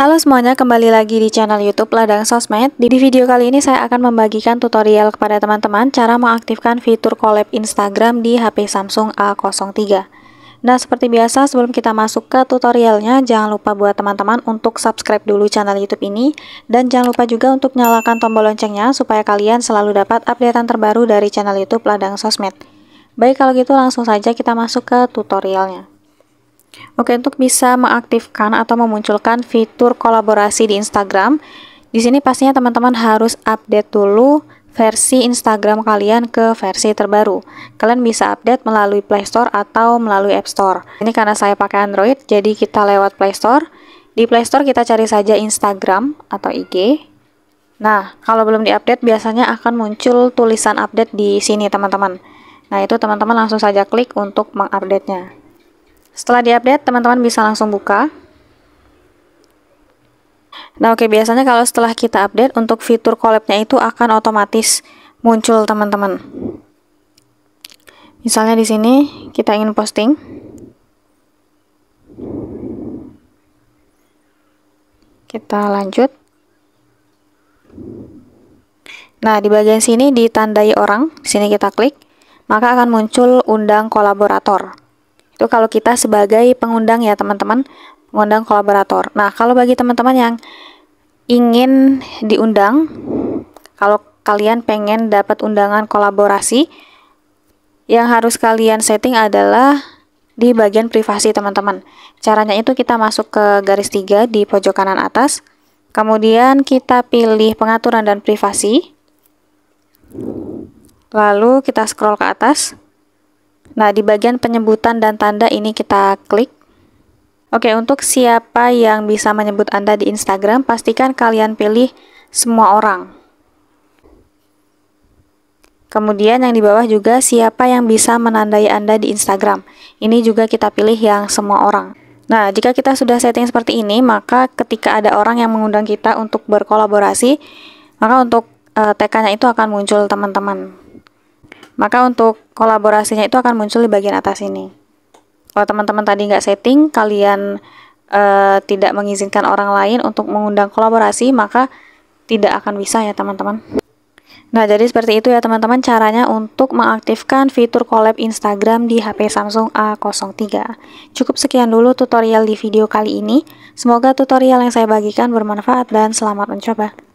Halo semuanya, kembali lagi di channel YouTube Ladang Sosmed. Di video kali ini saya akan membagikan tutorial kepada teman-teman cara mengaktifkan fitur collab Instagram di HP Samsung A03. Nah, seperti biasa sebelum kita masuk ke tutorialnya, jangan lupa buat teman-teman untuk subscribe dulu channel YouTube ini dan jangan lupa juga untuk nyalakan tombol loncengnya supaya kalian selalu dapat updatean terbaru dari channel YouTube Ladang Sosmed. Baik, kalau gitu langsung saja kita masuk ke tutorialnya. Oke, untuk bisa mengaktifkan atau memunculkan fitur kolaborasi di Instagram, di sini pastinya teman-teman harus update dulu versi Instagram kalian ke versi terbaru. Kalian bisa update melalui Play Store atau melalui App Store. Ini karena saya pakai Android, jadi kita lewat Play Store. Di Play Store kita cari saja Instagram atau IG. Nah, kalau belum diupdate biasanya akan muncul tulisan update di sini, teman-teman. Nah, itu teman-teman langsung saja klik untuk mengupdate-nya. Setelah diupdate, teman-teman bisa langsung buka. Nah, oke, okay, biasanya kalau setelah kita update, untuk fitur collab itu akan otomatis muncul, teman-teman. Misalnya di sini, kita ingin posting. Kita lanjut. Nah, di bagian sini ditandai orang, di sini kita klik, maka akan muncul undang kolaborator. Itu kalau kita sebagai pengundang ya teman-teman, pengundang kolaborator. Nah, kalau bagi teman-teman yang ingin diundang, kalau kalian pengen dapat undangan kolaborasi, yang harus kalian setting adalah di bagian privasi teman-teman. Caranya itu kita masuk ke garis 3 di pojok kanan atas, kemudian kita pilih pengaturan dan privasi, lalu kita scroll ke atas, Nah, di bagian penyebutan dan tanda ini kita klik. Oke, untuk siapa yang bisa menyebut Anda di Instagram, pastikan kalian pilih semua orang. Kemudian yang di bawah juga siapa yang bisa menandai Anda di Instagram. Ini juga kita pilih yang semua orang. Nah, jika kita sudah setting seperti ini, maka ketika ada orang yang mengundang kita untuk berkolaborasi, maka untuk e, eh, tekannya itu akan muncul teman-teman maka untuk kolaborasinya itu akan muncul di bagian atas ini kalau teman-teman tadi nggak setting kalian uh, tidak mengizinkan orang lain untuk mengundang kolaborasi maka tidak akan bisa ya teman-teman Nah, jadi seperti itu ya teman-teman caranya untuk mengaktifkan fitur collab Instagram di HP Samsung A03. Cukup sekian dulu tutorial di video kali ini. Semoga tutorial yang saya bagikan bermanfaat dan selamat mencoba.